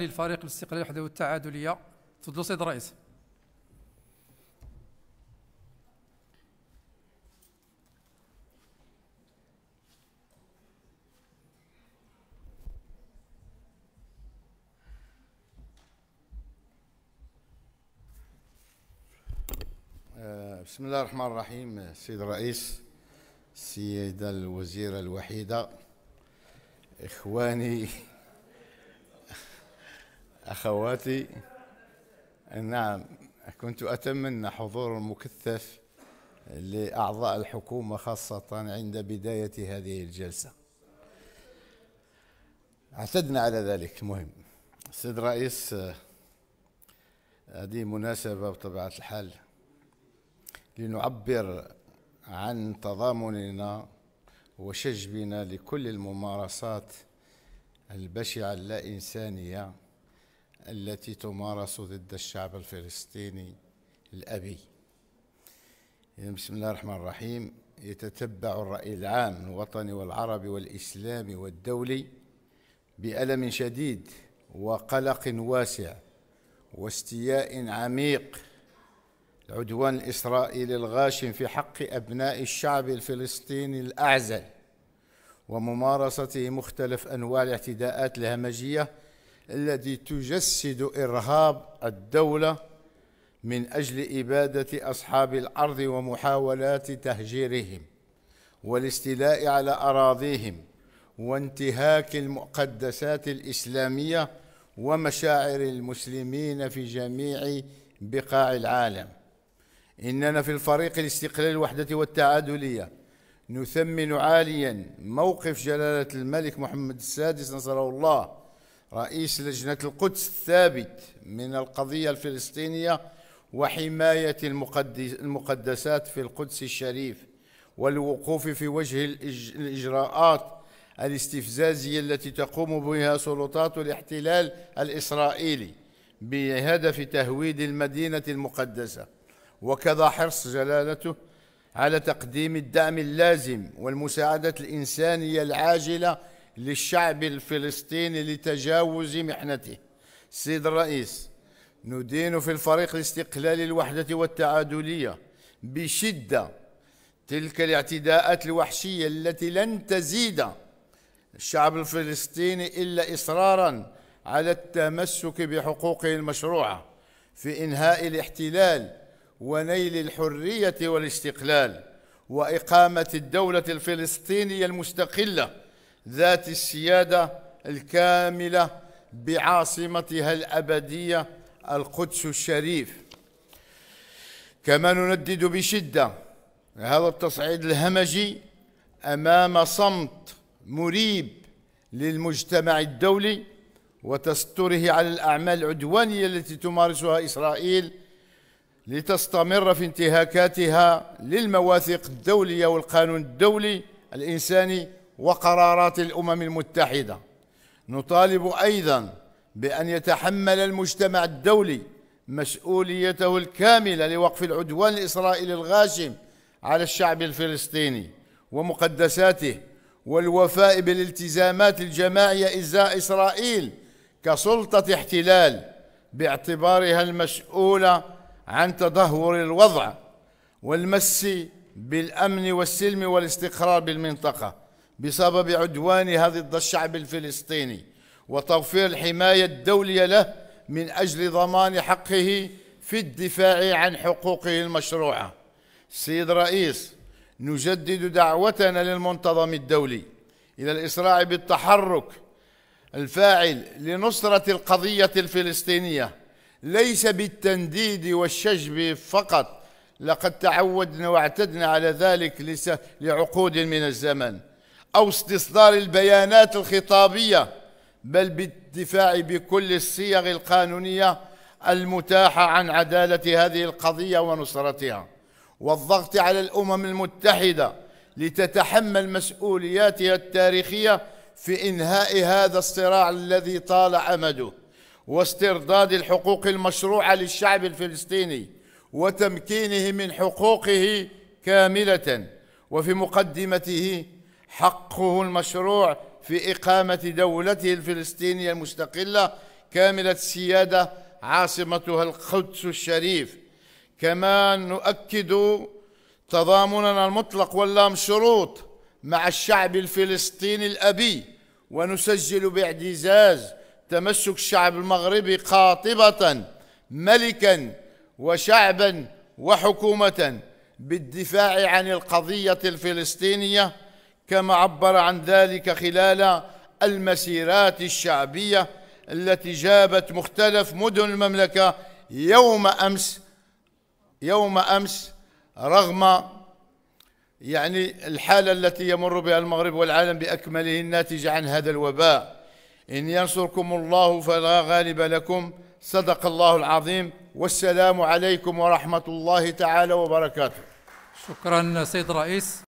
للفريق الاستقلالي الحدوي والتعادلية تفضلوا سيد الرئيس آه، بسم الله الرحمن الرحيم السيد الرئيس السيدة الوزيرة الوحيدة إخواني أخواتي نعم كنت أتمنى حضور مكثف لأعضاء الحكومة خاصة عند بداية هذه الجلسة اعتدنا على ذلك مهم السيد رئيس هذه مناسبة بطبيعة الحال لنعبر عن تضامننا وشجبنا لكل الممارسات البشعة اللا إنسانية التي تمارس ضد الشعب الفلسطيني الأبي بسم الله الرحمن الرحيم يتتبع الرأي العام الوطني والعربي والإسلامي والدولي بألم شديد وقلق واسع واستياء عميق العدوان الإسرائيلي الغاشم في حق أبناء الشعب الفلسطيني الأعزل وممارسته مختلف أنواع الاعتداءات الهمجية التي تجسد إرهاب الدولة من أجل إبادة أصحاب الأرض ومحاولات تهجيرهم والاستيلاء على أراضيهم وانتهاك المقدسات الإسلامية ومشاعر المسلمين في جميع بقاع العالم إننا في الفريق الاستقلال الوحدة والتعادلية نثمن عاليا موقف جلالة الملك محمد السادس نصره الله رئيس لجنة القدس الثابت من القضية الفلسطينية وحماية المقدسات في القدس الشريف والوقوف في وجه الإجراءات الاستفزازية التي تقوم بها سلطات الاحتلال الإسرائيلي بهدف تهويد المدينة المقدسة وكذا حرص جلالته على تقديم الدعم اللازم والمساعدة الإنسانية العاجلة للشعب الفلسطيني لتجاوز محنته سيد الرئيس ندين في الفريق الاستقلال الوحدة والتعادلية بشدة تلك الاعتداءات الوحشية التي لن تزيد الشعب الفلسطيني إلا إصرارا على التمسك بحقوقه المشروعة في إنهاء الاحتلال ونيل الحرية والاستقلال وإقامة الدولة الفلسطينية المستقلة ذات السيادة الكاملة بعاصمتها الأبدية القدس الشريف كما نندد بشدة هذا التصعيد الهمجي أمام صمت مريب للمجتمع الدولي وتستره على الأعمال العدوانية التي تمارسها إسرائيل لتستمر في انتهاكاتها للمواثيق الدولية والقانون الدولي الإنساني وقرارات الأمم المتحدة نطالب أيضا بأن يتحمل المجتمع الدولي مسؤوليته الكاملة لوقف العدوان الإسرائيلي الغاشم على الشعب الفلسطيني ومقدساته والوفاء بالالتزامات الجماعية إزاء إسرائيل كسلطة احتلال باعتبارها المسؤولة عن تدهور الوضع والمس بالأمن والسلم والاستقرار بالمنطقة بسبب عدوان هذا الشعب الفلسطيني وتوفير الحماية الدولية له من أجل ضمان حقه في الدفاع عن حقوقه المشروعة سيد رئيس نجدد دعوتنا للمنتظم الدولي إلى الإسراع بالتحرك الفاعل لنصرة القضية الفلسطينية ليس بالتنديد والشجب فقط لقد تعودنا واعتدنا على ذلك لعقود من الزمن أو استصدار البيانات الخطابية بل بالدفاع بكل الصيغ القانونية المتاحة عن عدالة هذه القضية ونصرتها والضغط على الأمم المتحدة لتتحمل مسؤولياتها التاريخية في إنهاء هذا الصراع الذي طال أمده واسترداد الحقوق المشروعة للشعب الفلسطيني وتمكينه من حقوقه كاملة وفي مقدمته حقه المشروع في إقامة دولته الفلسطينية المستقلة كاملة السيادة عاصمتها القدس الشريف كما نؤكد تضامننا المطلق واللام شروط مع الشعب الفلسطيني الأبي ونسجل باعتزاز تمسك الشعب المغربي قاطبة ملكا وشعبا وحكومة بالدفاع عن القضية الفلسطينية كما عبر عن ذلك خلال المسيرات الشعبية التي جابت مختلف مدن المملكة يوم أمس يوم أمس رغم يعني الحالة التي يمر بها المغرب والعالم بأكمله الناتجة عن هذا الوباء إن ينصركم الله فلا غالب لكم صدق الله العظيم والسلام عليكم ورحمة الله تعالى وبركاته شكرا سيد رئيس